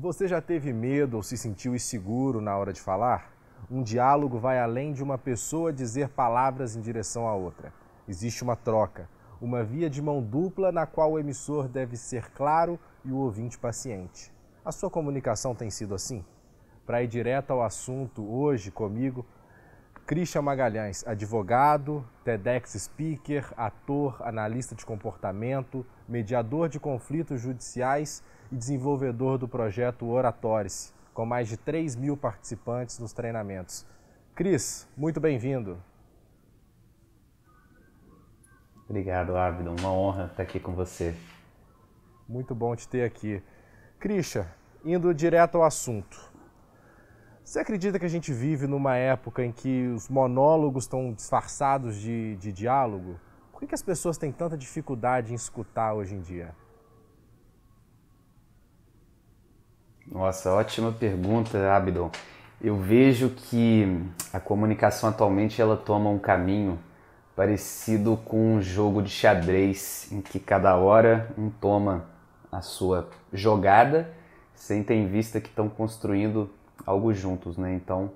Você já teve medo ou se sentiu inseguro na hora de falar? Um diálogo vai além de uma pessoa dizer palavras em direção à outra. Existe uma troca, uma via de mão dupla na qual o emissor deve ser claro e o ouvinte paciente. A sua comunicação tem sido assim? Para ir direto ao assunto, hoje comigo, Christian Magalhães, advogado, TEDx speaker, ator, analista de comportamento, mediador de conflitos judiciais e desenvolvedor do projeto Oratoris, com mais de 3 mil participantes nos treinamentos. Cris, muito bem-vindo. Obrigado, Ávido. Uma honra estar aqui com você. Muito bom te ter aqui. Christian, indo direto ao assunto. Você acredita que a gente vive numa época em que os monólogos estão disfarçados de, de diálogo? Por que, que as pessoas têm tanta dificuldade em escutar hoje em dia? Nossa, ótima pergunta, Abdon. Eu vejo que a comunicação atualmente ela toma um caminho parecido com um jogo de xadrez, em que cada hora um toma a sua jogada, sem ter em vista que estão construindo algo juntos, né? Então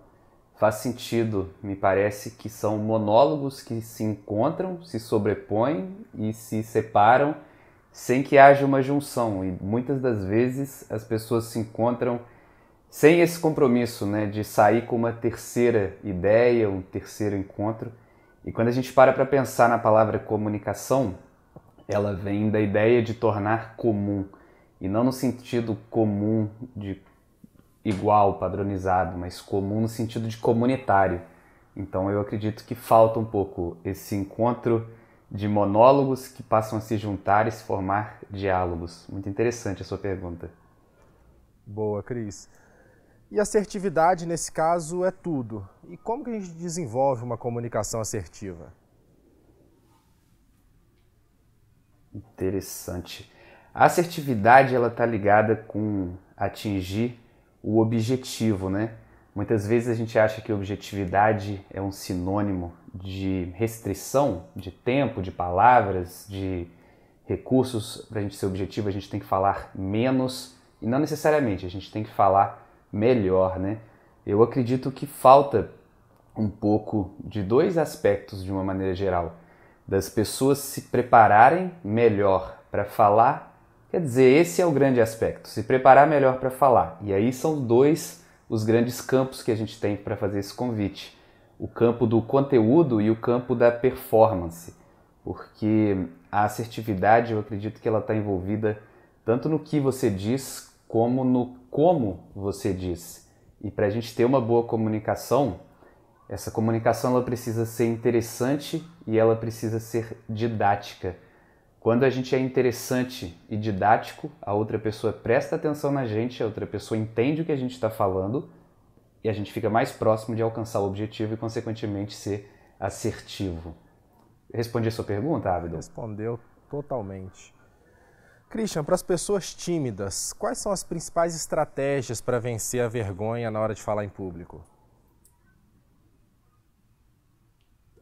faz sentido, me parece que são monólogos que se encontram, se sobrepõem e se separam sem que haja uma junção. E muitas das vezes as pessoas se encontram sem esse compromisso né, de sair com uma terceira ideia, um terceiro encontro. E quando a gente para para pensar na palavra comunicação, ela vem da ideia de tornar comum, e não no sentido comum de igual, padronizado, mas comum no sentido de comunitário. Então eu acredito que falta um pouco esse encontro de monólogos que passam a se juntar e se formar diálogos. Muito interessante a sua pergunta. Boa, Cris. E assertividade, nesse caso, é tudo. E como que a gente desenvolve uma comunicação assertiva? Interessante. A assertividade ela está ligada com atingir o objetivo, né? Muitas vezes a gente acha que objetividade é um sinônimo de restrição de tempo, de palavras, de recursos. Para a gente ser objetivo, a gente tem que falar menos e não necessariamente, a gente tem que falar melhor, né? Eu acredito que falta um pouco de dois aspectos de uma maneira geral. Das pessoas se prepararem melhor para falar, quer dizer, esse é o grande aspecto, se preparar melhor para falar. E aí são dois os grandes campos que a gente tem para fazer esse convite: o campo do conteúdo e o campo da performance, porque a assertividade eu acredito que ela está envolvida tanto no que você diz como no como você diz. E para a gente ter uma boa comunicação, essa comunicação ela precisa ser interessante e ela precisa ser didática quando a gente é interessante e didático, a outra pessoa presta atenção na gente, a outra pessoa entende o que a gente está falando e a gente fica mais próximo de alcançar o objetivo e, consequentemente, ser assertivo. Respondi a sua pergunta, Abdon? Respondeu totalmente. Christian, para as pessoas tímidas, quais são as principais estratégias para vencer a vergonha na hora de falar em público?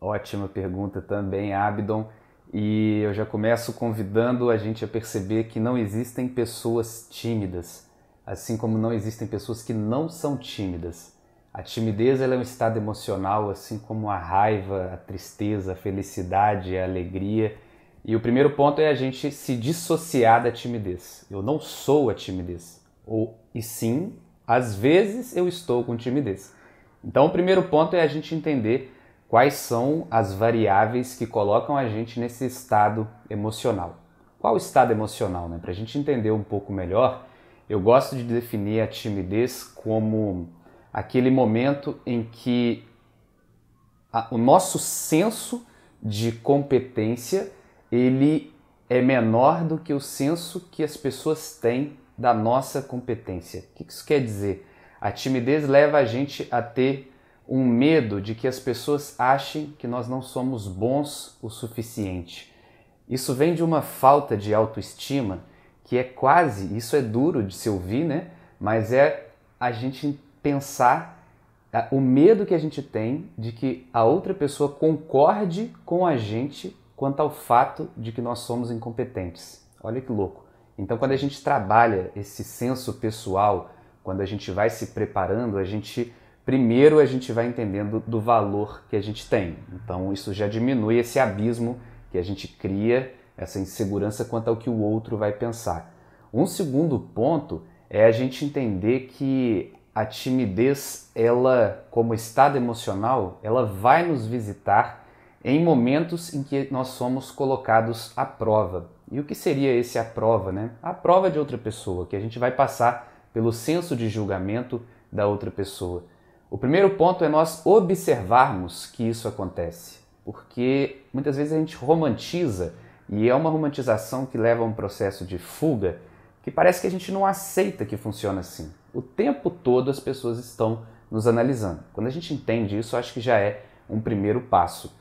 Ótima pergunta também, Abdon. E eu já começo convidando a gente a perceber que não existem pessoas tímidas, assim como não existem pessoas que não são tímidas. A timidez é um estado emocional, assim como a raiva, a tristeza, a felicidade, a alegria. E o primeiro ponto é a gente se dissociar da timidez. Eu não sou a timidez. Ou, e sim, às vezes eu estou com timidez. Então, o primeiro ponto é a gente entender quais são as variáveis que colocam a gente nesse estado emocional. Qual o estado emocional? Né? Para a gente entender um pouco melhor, eu gosto de definir a timidez como aquele momento em que a, o nosso senso de competência ele é menor do que o senso que as pessoas têm da nossa competência. O que isso quer dizer? A timidez leva a gente a ter um medo de que as pessoas achem que nós não somos bons o suficiente. Isso vem de uma falta de autoestima que é quase, isso é duro de se ouvir, né? Mas é a gente pensar o medo que a gente tem de que a outra pessoa concorde com a gente quanto ao fato de que nós somos incompetentes. Olha que louco. Então, quando a gente trabalha esse senso pessoal, quando a gente vai se preparando, a gente primeiro a gente vai entendendo do valor que a gente tem. Então isso já diminui esse abismo que a gente cria, essa insegurança quanto ao que o outro vai pensar. Um segundo ponto é a gente entender que a timidez, ela, como estado emocional, ela vai nos visitar em momentos em que nós somos colocados à prova. E o que seria esse à prova, né? A prova de outra pessoa, que a gente vai passar pelo senso de julgamento da outra pessoa. O primeiro ponto é nós observarmos que isso acontece, porque muitas vezes a gente romantiza e é uma romantização que leva a um processo de fuga que parece que a gente não aceita que funciona assim. O tempo todo as pessoas estão nos analisando. Quando a gente entende isso, acho que já é um primeiro passo.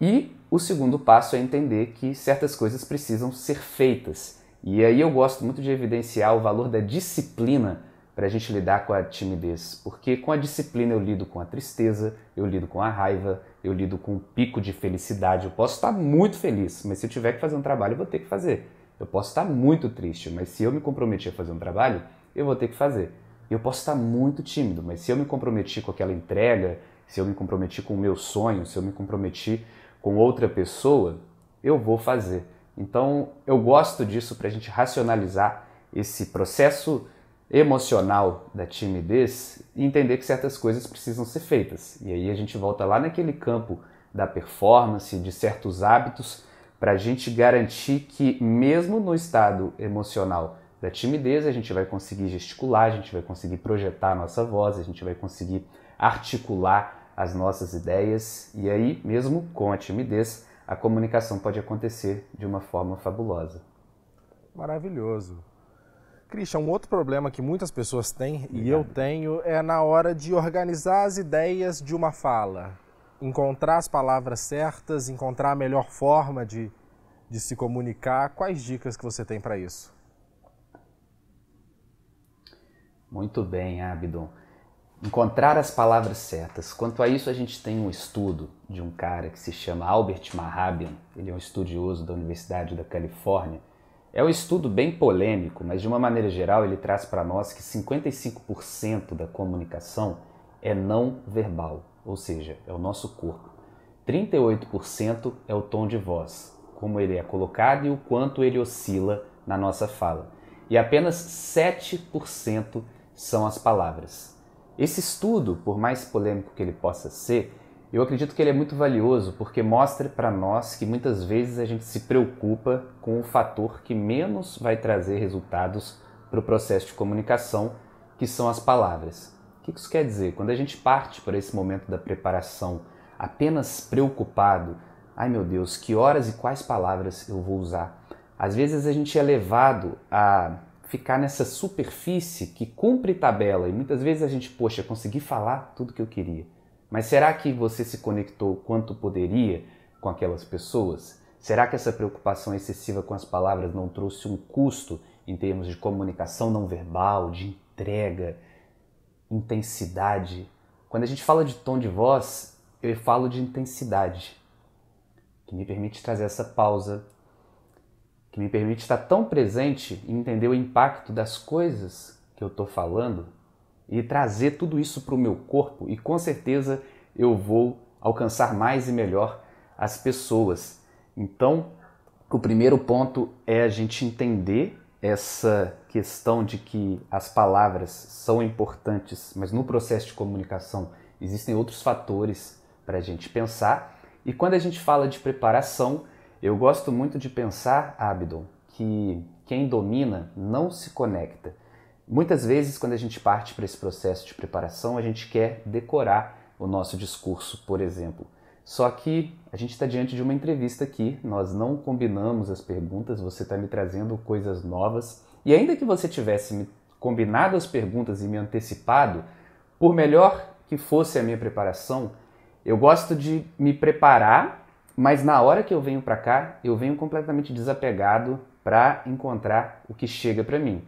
E o segundo passo é entender que certas coisas precisam ser feitas. E aí eu gosto muito de evidenciar o valor da disciplina para a gente lidar com a timidez, porque com a disciplina eu lido com a tristeza, eu lido com a raiva, eu lido com um pico de felicidade. Eu posso estar muito feliz, mas se eu tiver que fazer um trabalho, eu vou ter que fazer. Eu posso estar muito triste, mas se eu me comprometi a fazer um trabalho, eu vou ter que fazer. Eu posso estar muito tímido, mas se eu me comprometi com aquela entrega, se eu me comprometi com o meu sonho, se eu me comprometi com outra pessoa, eu vou fazer. Então eu gosto disso para a gente racionalizar esse processo emocional da timidez e entender que certas coisas precisam ser feitas. E aí a gente volta lá naquele campo da performance, de certos hábitos, para a gente garantir que, mesmo no estado emocional da timidez, a gente vai conseguir gesticular, a gente vai conseguir projetar a nossa voz, a gente vai conseguir articular as nossas ideias. E aí, mesmo com a timidez, a comunicação pode acontecer de uma forma fabulosa. Maravilhoso. Christian, um outro problema que muitas pessoas têm, Obrigado. e eu tenho, é na hora de organizar as ideias de uma fala. Encontrar as palavras certas, encontrar a melhor forma de, de se comunicar. Quais dicas que você tem para isso? Muito bem, Abdon. Encontrar as palavras certas. Quanto a isso, a gente tem um estudo de um cara que se chama Albert Mahabian. Ele é um estudioso da Universidade da Califórnia é um estudo bem polêmico, mas de uma maneira geral ele traz para nós que 55% da comunicação é não verbal, ou seja, é o nosso corpo. 38% é o tom de voz, como ele é colocado e o quanto ele oscila na nossa fala. E apenas 7% são as palavras. Esse estudo, por mais polêmico que ele possa ser, eu acredito que ele é muito valioso porque mostra para nós que muitas vezes a gente se preocupa com o fator que menos vai trazer resultados para o processo de comunicação, que são as palavras. O que isso quer dizer? Quando a gente parte para esse momento da preparação apenas preocupado, ai meu Deus, que horas e quais palavras eu vou usar? Às vezes a gente é levado a ficar nessa superfície que cumpre tabela e muitas vezes a gente, poxa, consegui falar tudo que eu queria. Mas será que você se conectou quanto poderia com aquelas pessoas? Será que essa preocupação excessiva com as palavras não trouxe um custo em termos de comunicação não verbal, de entrega, intensidade? Quando a gente fala de tom de voz, eu falo de intensidade, que me permite trazer essa pausa, que me permite estar tão presente e entender o impacto das coisas que eu estou falando e trazer tudo isso para o meu corpo e com certeza eu vou alcançar mais e melhor as pessoas. Então, o primeiro ponto é a gente entender essa questão de que as palavras são importantes, mas no processo de comunicação existem outros fatores para a gente pensar. E quando a gente fala de preparação, eu gosto muito de pensar, Abdon, que quem domina não se conecta. Muitas vezes, quando a gente parte para esse processo de preparação, a gente quer decorar o nosso discurso, por exemplo. Só que a gente está diante de uma entrevista aqui, nós não combinamos as perguntas, você está me trazendo coisas novas. E ainda que você tivesse combinado as perguntas e me antecipado, por melhor que fosse a minha preparação, eu gosto de me preparar, mas na hora que eu venho para cá, eu venho completamente desapegado para encontrar o que chega para mim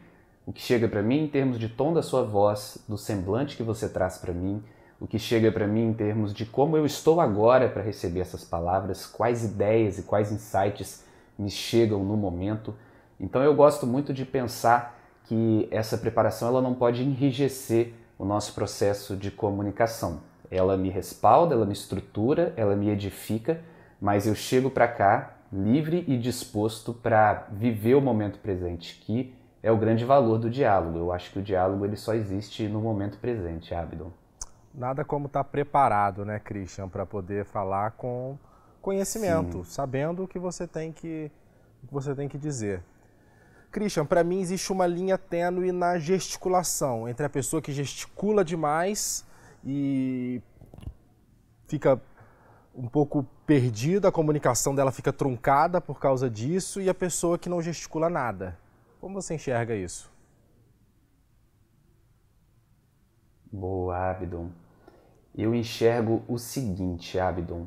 o que chega para mim em termos de tom da sua voz, do semblante que você traz para mim, o que chega para mim em termos de como eu estou agora para receber essas palavras, quais ideias e quais insights me chegam no momento. Então eu gosto muito de pensar que essa preparação ela não pode enrijecer o nosso processo de comunicação. Ela me respalda, ela me estrutura, ela me edifica, mas eu chego para cá livre e disposto para viver o momento presente, que é o grande valor do diálogo. Eu acho que o diálogo ele só existe no momento presente, Abdon. Nada como estar tá preparado, né, Christian, para poder falar com conhecimento, Sim. sabendo o que você tem que, que você tem que dizer. Christian, para mim existe uma linha tênue na gesticulação entre a pessoa que gesticula demais e fica um pouco perdida, a comunicação dela fica truncada por causa disso, e a pessoa que não gesticula nada. Como você enxerga isso? Boa, Abdon. Eu enxergo o seguinte, Abdon.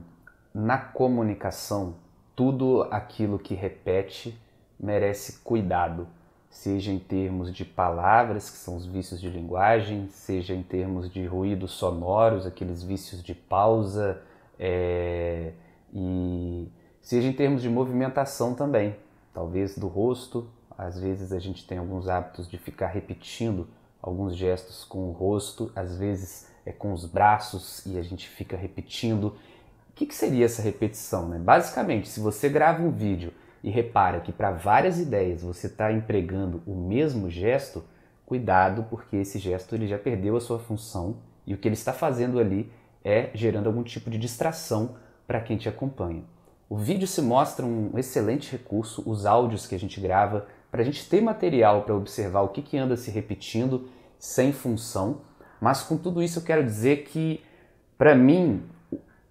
Na comunicação, tudo aquilo que repete merece cuidado, seja em termos de palavras, que são os vícios de linguagem, seja em termos de ruídos sonoros, aqueles vícios de pausa, é... e seja em termos de movimentação também, talvez do rosto, às vezes a gente tem alguns hábitos de ficar repetindo alguns gestos com o rosto, às vezes é com os braços e a gente fica repetindo. O que, que seria essa repetição? Né? Basicamente, se você grava um vídeo e repara que para várias ideias você está empregando o mesmo gesto, cuidado porque esse gesto ele já perdeu a sua função e o que ele está fazendo ali é gerando algum tipo de distração para quem te acompanha. O vídeo se mostra um excelente recurso, os áudios que a gente grava para a gente ter material para observar o que, que anda se repetindo sem função. Mas com tudo isso eu quero dizer que, para mim,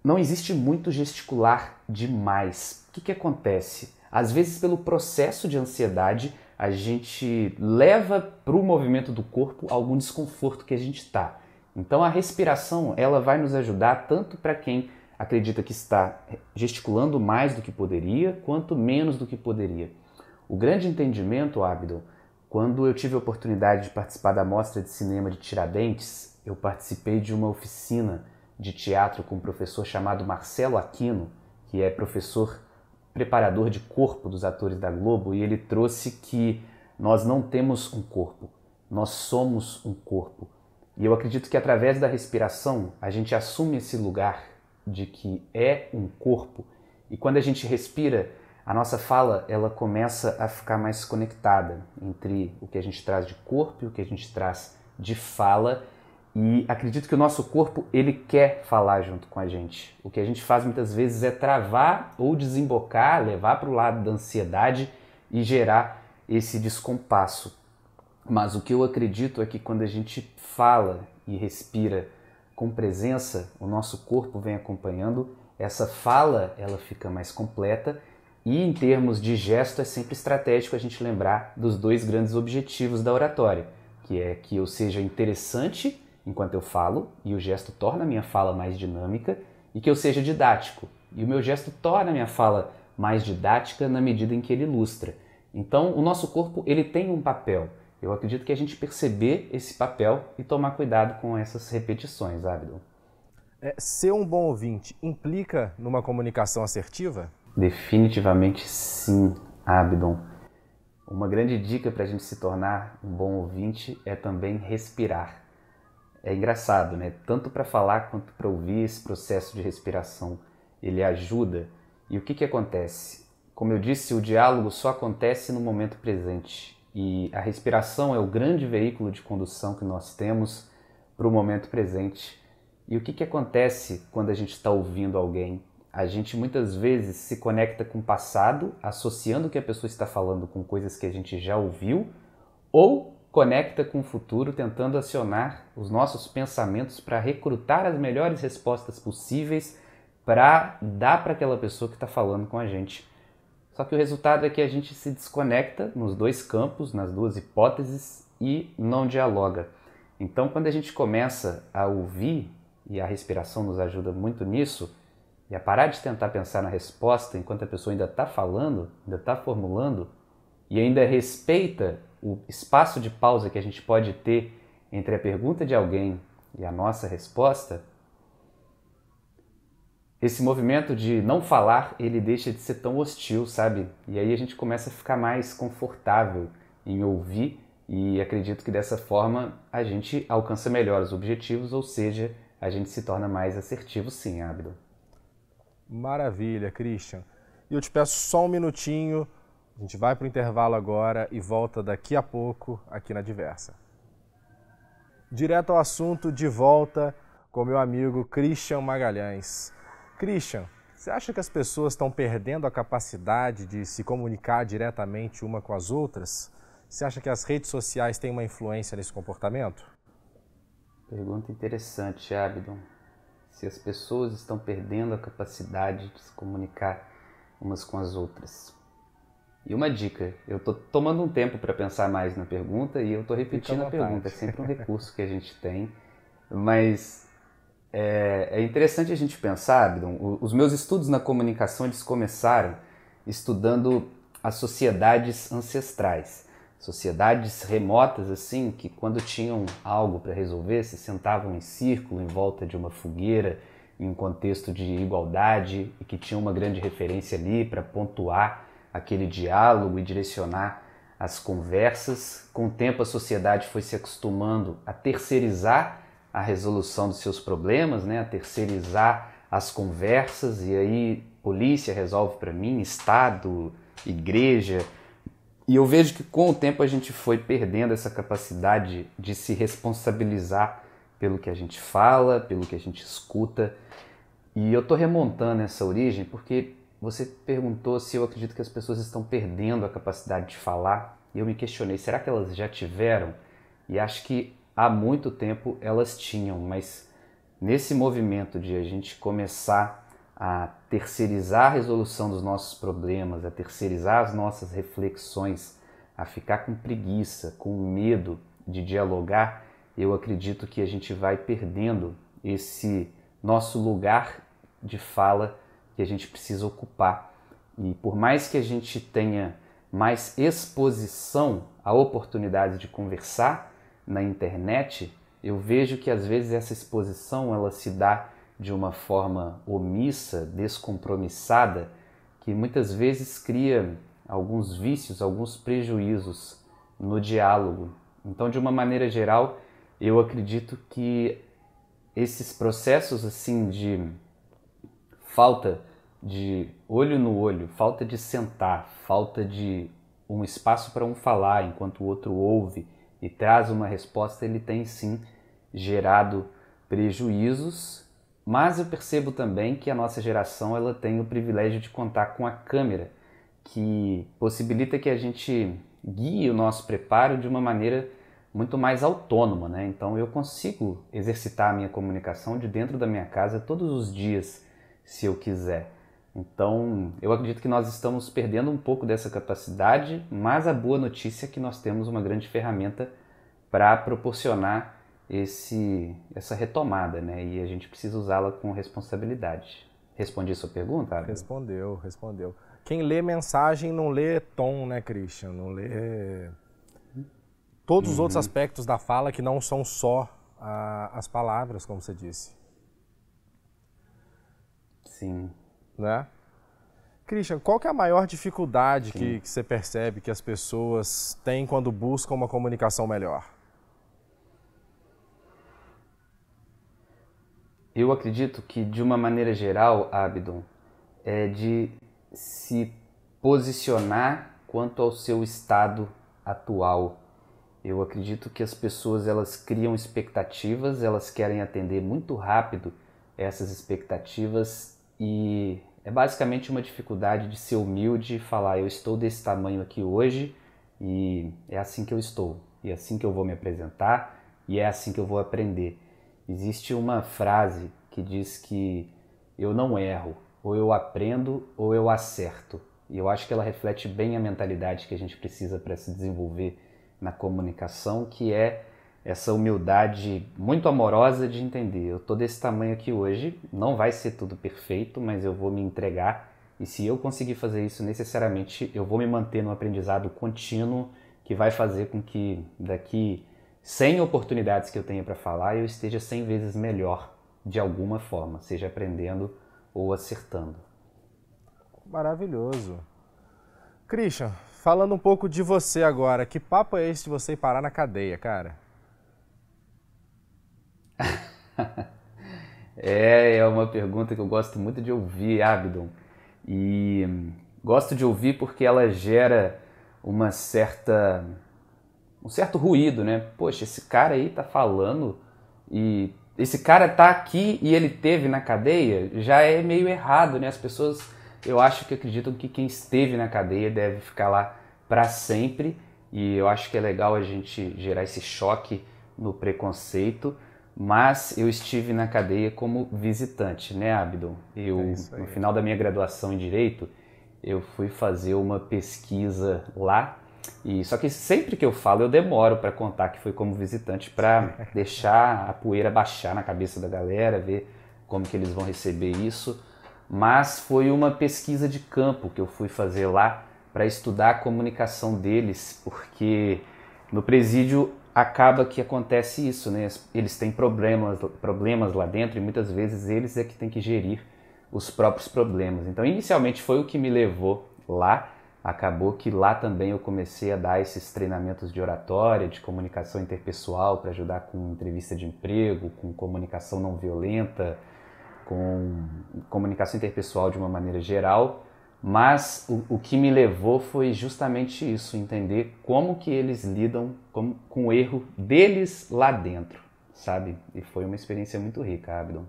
não existe muito gesticular demais. O que, que acontece? Às vezes, pelo processo de ansiedade, a gente leva para o movimento do corpo algum desconforto que a gente está. Então, a respiração ela vai nos ajudar tanto para quem acredita que está gesticulando mais do que poderia, quanto menos do que poderia. O grande entendimento, Abdon, quando eu tive a oportunidade de participar da mostra de cinema de Tiradentes, eu participei de uma oficina de teatro com um professor chamado Marcelo Aquino, que é professor preparador de corpo dos atores da Globo, e ele trouxe que nós não temos um corpo, nós somos um corpo. E eu acredito que através da respiração a gente assume esse lugar de que é um corpo. E quando a gente respira, a nossa fala ela começa a ficar mais conectada entre o que a gente traz de corpo e o que a gente traz de fala. E acredito que o nosso corpo ele quer falar junto com a gente. O que a gente faz muitas vezes é travar ou desembocar, levar para o lado da ansiedade e gerar esse descompasso. Mas o que eu acredito é que quando a gente fala e respira com presença, o nosso corpo vem acompanhando, essa fala ela fica mais completa e em termos de gesto, é sempre estratégico a gente lembrar dos dois grandes objetivos da oratória, que é que eu seja interessante enquanto eu falo, e o gesto torna a minha fala mais dinâmica, e que eu seja didático, e o meu gesto torna a minha fala mais didática na medida em que ele ilustra. Então, o nosso corpo ele tem um papel. Eu acredito que a gente perceber esse papel e tomar cuidado com essas repetições, Abdul. É, ser um bom ouvinte implica numa comunicação assertiva? Definitivamente sim, Abdon. Uma grande dica para a gente se tornar um bom ouvinte é também respirar. É engraçado, né? Tanto para falar quanto para ouvir esse processo de respiração. Ele ajuda. E o que, que acontece? Como eu disse, o diálogo só acontece no momento presente. E a respiração é o grande veículo de condução que nós temos para o momento presente. E o que, que acontece quando a gente está ouvindo alguém? A gente muitas vezes se conecta com o passado, associando o que a pessoa está falando com coisas que a gente já ouviu, ou conecta com o futuro, tentando acionar os nossos pensamentos para recrutar as melhores respostas possíveis para dar para aquela pessoa que está falando com a gente. Só que o resultado é que a gente se desconecta nos dois campos, nas duas hipóteses e não dialoga. Então, quando a gente começa a ouvir, e a respiração nos ajuda muito nisso, e a parar de tentar pensar na resposta enquanto a pessoa ainda está falando, ainda está formulando, e ainda respeita o espaço de pausa que a gente pode ter entre a pergunta de alguém e a nossa resposta, esse movimento de não falar, ele deixa de ser tão hostil, sabe? E aí a gente começa a ficar mais confortável em ouvir e acredito que dessa forma a gente alcança melhor os objetivos, ou seja, a gente se torna mais assertivo sim, Abdo. Maravilha, Christian. E eu te peço só um minutinho, a gente vai para o intervalo agora e volta daqui a pouco aqui na Diversa. Direto ao assunto, de volta com meu amigo Christian Magalhães. Christian, você acha que as pessoas estão perdendo a capacidade de se comunicar diretamente uma com as outras? Você acha que as redes sociais têm uma influência nesse comportamento? Pergunta interessante, Abdon se as pessoas estão perdendo a capacidade de se comunicar umas com as outras. E uma dica, eu estou tomando um tempo para pensar mais na pergunta e eu estou repetindo a pergunta, é sempre um recurso que a gente tem, mas é, é interessante a gente pensar, Abdon, os meus estudos na comunicação eles começaram estudando as sociedades ancestrais sociedades remotas assim que quando tinham algo para resolver se sentavam em círculo em volta de uma fogueira em um contexto de igualdade e que tinham uma grande referência ali para pontuar aquele diálogo e direcionar as conversas. Com o tempo a sociedade foi se acostumando a terceirizar a resolução dos seus problemas, né? a terceirizar as conversas e aí polícia resolve para mim, estado, igreja, e eu vejo que com o tempo a gente foi perdendo essa capacidade de se responsabilizar pelo que a gente fala, pelo que a gente escuta. E eu estou remontando essa origem porque você perguntou se eu acredito que as pessoas estão perdendo a capacidade de falar. E eu me questionei, será que elas já tiveram? E acho que há muito tempo elas tinham, mas nesse movimento de a gente começar a terceirizar a resolução dos nossos problemas, a terceirizar as nossas reflexões, a ficar com preguiça, com medo de dialogar, eu acredito que a gente vai perdendo esse nosso lugar de fala que a gente precisa ocupar. E por mais que a gente tenha mais exposição à oportunidade de conversar na internet, eu vejo que às vezes essa exposição ela se dá de uma forma omissa, descompromissada, que muitas vezes cria alguns vícios, alguns prejuízos no diálogo. Então, de uma maneira geral, eu acredito que esses processos assim de falta de olho no olho, falta de sentar, falta de um espaço para um falar enquanto o outro ouve e traz uma resposta, ele tem sim gerado prejuízos mas eu percebo também que a nossa geração ela tem o privilégio de contar com a câmera, que possibilita que a gente guie o nosso preparo de uma maneira muito mais autônoma, né? Então eu consigo exercitar a minha comunicação de dentro da minha casa todos os dias, se eu quiser. Então, eu acredito que nós estamos perdendo um pouco dessa capacidade, mas a boa notícia é que nós temos uma grande ferramenta para proporcionar esse, essa retomada, né? E a gente precisa usá-la com responsabilidade. Respondi a sua pergunta, Abel? Respondeu, respondeu. Quem lê mensagem não lê tom, né, Christian? Não lê todos uhum. os outros uhum. aspectos da fala que não são só a, as palavras, como você disse. Sim. Né? Christian, qual que é a maior dificuldade que, que você percebe que as pessoas têm quando buscam uma comunicação melhor? Eu acredito que, de uma maneira geral, Abdon, é de se posicionar quanto ao seu estado atual. Eu acredito que as pessoas elas criam expectativas, elas querem atender muito rápido essas expectativas e é basicamente uma dificuldade de ser humilde e falar eu estou desse tamanho aqui hoje e é assim que eu estou, e é assim que eu vou me apresentar e é assim que eu vou aprender. Existe uma frase que diz que eu não erro, ou eu aprendo ou eu acerto. E eu acho que ela reflete bem a mentalidade que a gente precisa para se desenvolver na comunicação, que é essa humildade muito amorosa de entender. Eu tô desse tamanho aqui hoje, não vai ser tudo perfeito, mas eu vou me entregar e se eu conseguir fazer isso, necessariamente eu vou me manter num aprendizado contínuo que vai fazer com que daqui 100 oportunidades que eu tenha para falar, eu esteja 100 vezes melhor de alguma forma, seja aprendendo ou acertando. Maravilhoso. Christian, falando um pouco de você agora, que papo é esse de você parar na cadeia, cara? é, é uma pergunta que eu gosto muito de ouvir, Abdon. E hum, gosto de ouvir porque ela gera uma certa um certo ruído, né? Poxa, esse cara aí tá falando e esse cara tá aqui e ele teve na cadeia, já é meio errado, né? As pessoas, eu acho que acreditam que quem esteve na cadeia deve ficar lá para sempre e eu acho que é legal a gente gerar esse choque no preconceito, mas eu estive na cadeia como visitante, né, Abdon? Eu é no final da minha graduação em direito, eu fui fazer uma pesquisa lá e só que sempre que eu falo, eu demoro para contar que foi como visitante para deixar a poeira baixar na cabeça da galera, ver como que eles vão receber isso. Mas foi uma pesquisa de campo que eu fui fazer lá para estudar a comunicação deles, porque no presídio acaba que acontece isso, né? Eles têm problemas, problemas lá dentro e muitas vezes eles é que têm que gerir os próprios problemas. Então, inicialmente foi o que me levou lá acabou que lá também eu comecei a dar esses treinamentos de oratória, de comunicação interpessoal para ajudar com entrevista de emprego, com comunicação não violenta, com comunicação interpessoal de uma maneira geral. Mas o, o que me levou foi justamente isso, entender como que eles lidam com, com o erro deles lá dentro, sabe? E foi uma experiência muito rica, Abdon.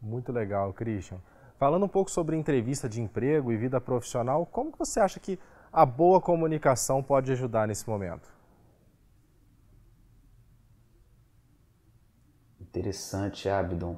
Muito legal, Christian. Falando um pouco sobre entrevista de emprego e vida profissional, como que você acha que a boa comunicação pode ajudar nesse momento? Interessante, Abdon.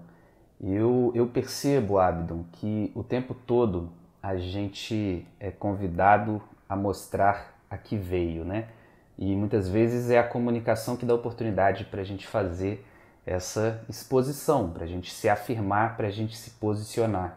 Eu, eu percebo, Abdon, que o tempo todo a gente é convidado a mostrar a que veio, né? E muitas vezes é a comunicação que dá oportunidade para a gente fazer essa exposição, para a gente se afirmar, para a gente se posicionar.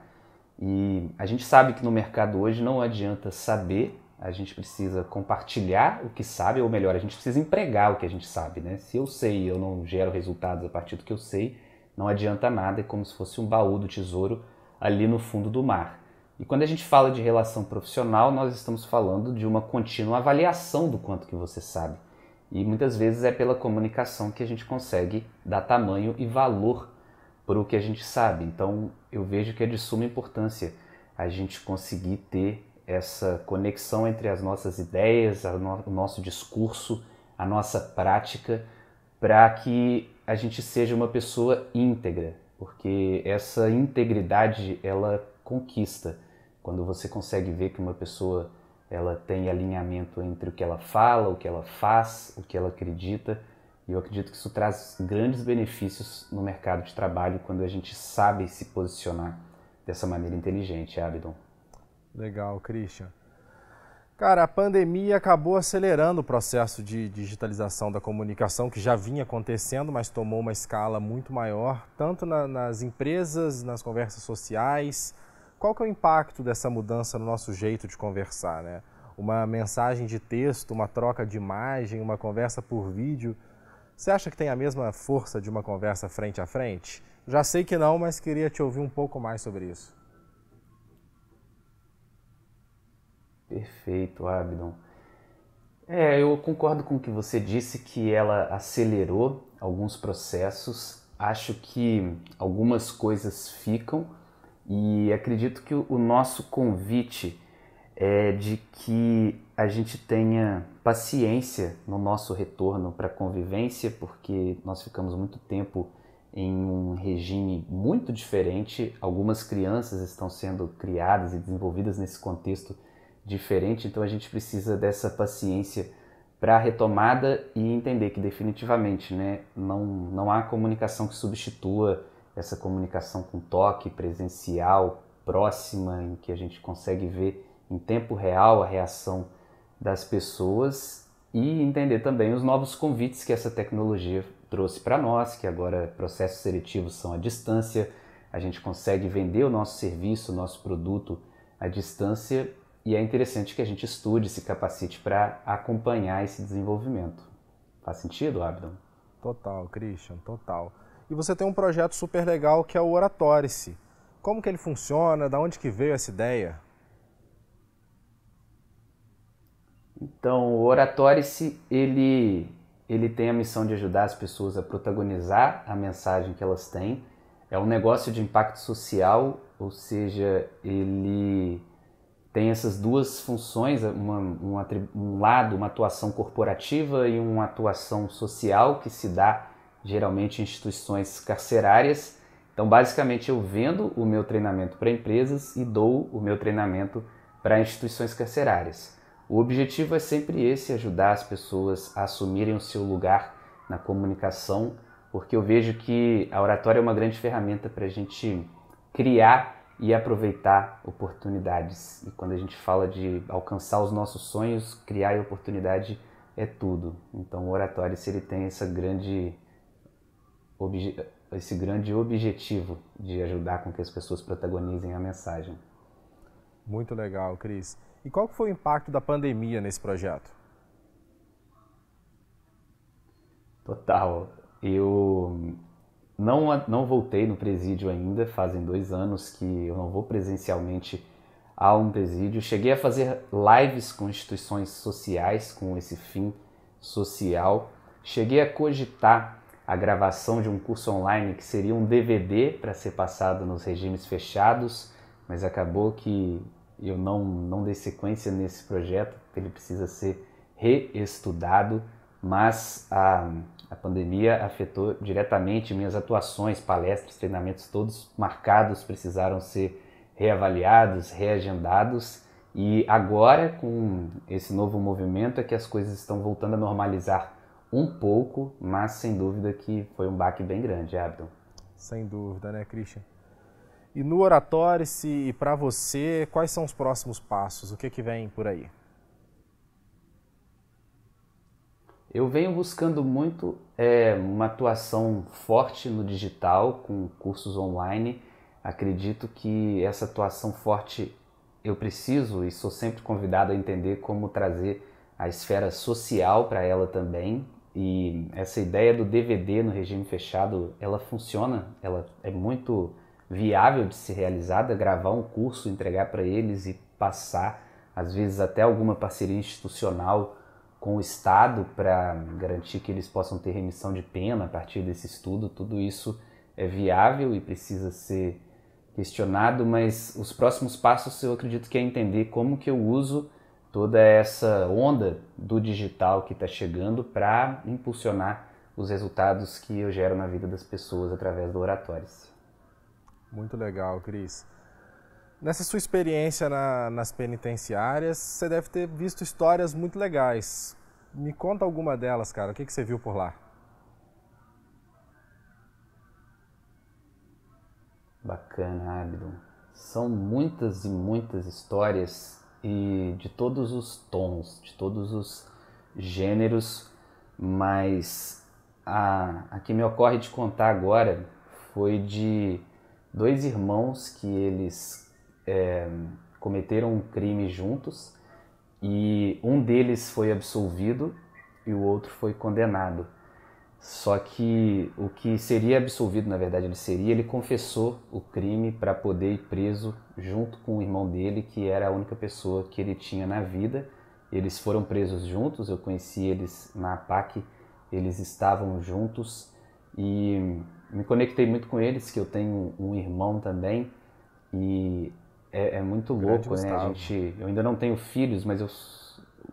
E a gente sabe que no mercado hoje não adianta saber, a gente precisa compartilhar o que sabe, ou melhor, a gente precisa empregar o que a gente sabe, né? Se eu sei e eu não gero resultados a partir do que eu sei, não adianta nada, é como se fosse um baú do tesouro ali no fundo do mar. E quando a gente fala de relação profissional, nós estamos falando de uma contínua avaliação do quanto que você sabe. E muitas vezes é pela comunicação que a gente consegue dar tamanho e valor para o que a gente sabe. Então, eu vejo que é de suma importância a gente conseguir ter essa conexão entre as nossas ideias, o nosso discurso, a nossa prática, para que a gente seja uma pessoa íntegra, porque essa integridade ela conquista. Quando você consegue ver que uma pessoa ela tem alinhamento entre o que ela fala, o que ela faz, o que ela acredita, e eu acredito que isso traz grandes benefícios no mercado de trabalho quando a gente sabe se posicionar dessa maneira inteligente, Abdon. Legal, Christian. Cara, a pandemia acabou acelerando o processo de digitalização da comunicação, que já vinha acontecendo, mas tomou uma escala muito maior, tanto na, nas empresas, nas conversas sociais. Qual que é o impacto dessa mudança no nosso jeito de conversar, né? Uma mensagem de texto, uma troca de imagem, uma conversa por vídeo você acha que tem a mesma força de uma conversa frente a frente? Já sei que não, mas queria te ouvir um pouco mais sobre isso. Perfeito, Abdon. É, eu concordo com o que você disse que ela acelerou alguns processos. Acho que algumas coisas ficam e acredito que o nosso convite é de que a gente tenha paciência no nosso retorno para a convivência, porque nós ficamos muito tempo em um regime muito diferente. Algumas crianças estão sendo criadas e desenvolvidas nesse contexto diferente, então a gente precisa dessa paciência para a retomada e entender que definitivamente né, não, não há comunicação que substitua essa comunicação com toque presencial, próxima, em que a gente consegue ver em tempo real a reação das pessoas e entender também os novos convites que essa tecnologia trouxe para nós, que agora processos seletivos são à distância, a gente consegue vender o nosso serviço, o nosso produto à distância e é interessante que a gente estude, se capacite para acompanhar esse desenvolvimento. Faz sentido, Abdon? Total, Christian, total. E você tem um projeto super legal que é o Oratórice. Como que ele funciona? Da onde que veio essa ideia? Então, o Oratórice, ele, ele tem a missão de ajudar as pessoas a protagonizar a mensagem que elas têm. É um negócio de impacto social, ou seja, ele tem essas duas funções, uma, um lado, uma atuação corporativa e uma atuação social que se dá geralmente em instituições carcerárias. Então, basicamente, eu vendo o meu treinamento para empresas e dou o meu treinamento para instituições carcerárias. O objetivo é sempre esse, ajudar as pessoas a assumirem o seu lugar na comunicação, porque eu vejo que a oratória é uma grande ferramenta para a gente criar e aproveitar oportunidades. E quando a gente fala de alcançar os nossos sonhos, criar oportunidade é tudo. Então, o oratório, se ele tem essa grande esse grande objetivo de ajudar com que as pessoas protagonizem a mensagem. Muito legal, Cris. E qual foi o impacto da pandemia nesse projeto? Total. Eu não, não voltei no presídio ainda, fazem dois anos que eu não vou presencialmente a um presídio. Cheguei a fazer lives com instituições sociais com esse fim social. Cheguei a cogitar a gravação de um curso online que seria um DVD para ser passado nos regimes fechados, mas acabou que eu não, não dei sequência nesse projeto, porque ele precisa ser reestudado, mas a, a pandemia afetou diretamente minhas atuações, palestras, treinamentos, todos marcados precisaram ser reavaliados, reagendados, e agora com esse novo movimento é que as coisas estão voltando a normalizar um pouco, mas sem dúvida que foi um baque bem grande, Abdon. Sem dúvida, né, Christian? E no Oratórice e para você, quais são os próximos passos? O que, que vem por aí? Eu venho buscando muito é, uma atuação forte no digital, com cursos online. Acredito que essa atuação forte eu preciso e sou sempre convidado a entender como trazer a esfera social para ela também. E essa ideia do DVD no regime fechado, ela funciona, ela é muito viável de ser realizada, gravar um curso, entregar para eles e passar, às vezes até alguma parceria institucional com o Estado para garantir que eles possam ter remissão de pena a partir desse estudo, tudo isso é viável e precisa ser questionado, mas os próximos passos eu acredito que é entender como que eu uso toda essa onda do digital que está chegando para impulsionar os resultados que eu gero na vida das pessoas através do oratório. Muito legal, Cris. Nessa sua experiência na, nas penitenciárias, você deve ter visto histórias muito legais. Me conta alguma delas, cara. O que, que você viu por lá? Bacana, Abdon. São muitas e muitas histórias e de todos os tons, de todos os gêneros, mas a, a que me ocorre de contar agora foi de dois irmãos que eles é, cometeram um crime juntos e um deles foi absolvido e o outro foi condenado. Só que o que seria absolvido, na verdade, ele seria, ele confessou o crime para poder ir preso junto com o irmão dele, que era a única pessoa que ele tinha na vida. Eles foram presos juntos, eu conheci eles na APAC, eles estavam juntos e me conectei muito com eles, que eu tenho um irmão também, e é, é muito louco, né? A gente, eu ainda não tenho filhos, mas eu,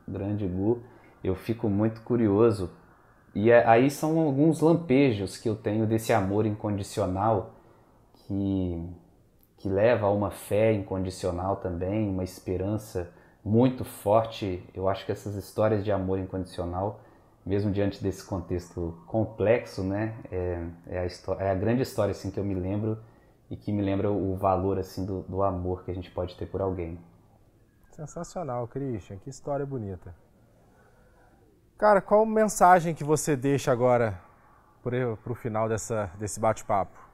grande Gu, eu fico muito curioso. E é, aí são alguns lampejos que eu tenho desse amor incondicional que, que leva a uma fé incondicional também, uma esperança muito forte. Eu acho que essas histórias de amor incondicional mesmo diante desse contexto complexo, né, é, é, a, história, é a grande história assim que eu me lembro e que me lembra o valor assim do, do amor que a gente pode ter por alguém. Sensacional, Christian, que história bonita. Cara, qual mensagem que você deixa agora para o final dessa, desse bate-papo?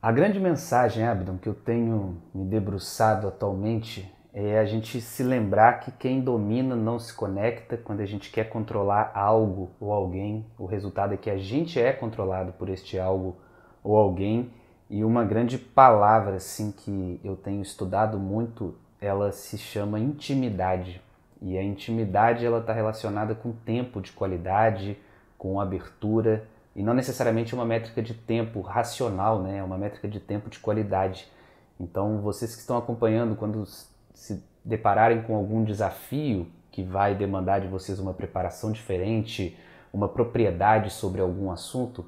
A grande mensagem, Abdon, que eu tenho me debruçado atualmente é a gente se lembrar que quem domina não se conecta. Quando a gente quer controlar algo ou alguém, o resultado é que a gente é controlado por este algo ou alguém. E uma grande palavra assim que eu tenho estudado muito, ela se chama intimidade. E a intimidade ela está relacionada com tempo de qualidade, com abertura e não necessariamente uma métrica de tempo racional, né? É uma métrica de tempo de qualidade. Então, vocês que estão acompanhando, quando se depararem com algum desafio que vai demandar de vocês uma preparação diferente, uma propriedade sobre algum assunto,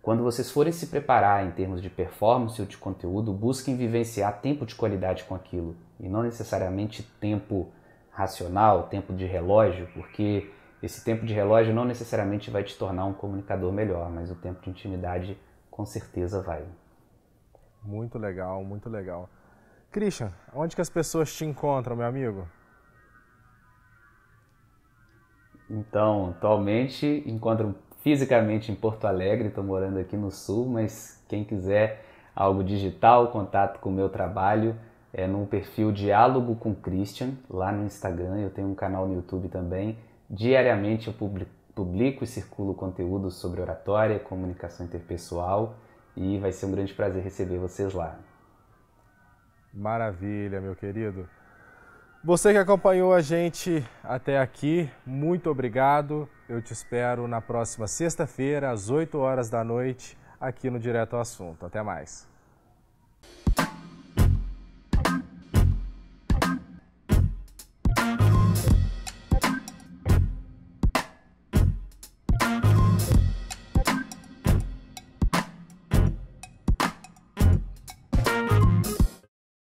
quando vocês forem se preparar em termos de performance ou de conteúdo, busquem vivenciar tempo de qualidade com aquilo e não necessariamente tempo racional, tempo de relógio, porque esse tempo de relógio não necessariamente vai te tornar um comunicador melhor, mas o tempo de intimidade com certeza vai. Muito legal, muito legal. Christian, onde que as pessoas te encontram, meu amigo? Então, atualmente encontro fisicamente em Porto Alegre, estou morando aqui no Sul, mas quem quiser algo digital, contato com o meu trabalho, é no perfil Diálogo com Christian, lá no Instagram, eu tenho um canal no YouTube também. Diariamente eu publico e circulo conteúdo sobre oratória, comunicação interpessoal e vai ser um grande prazer receber vocês lá. Maravilha, meu querido. Você que acompanhou a gente até aqui, muito obrigado. Eu te espero na próxima sexta-feira, às 8 horas da noite, aqui no Direto ao Assunto. Até mais.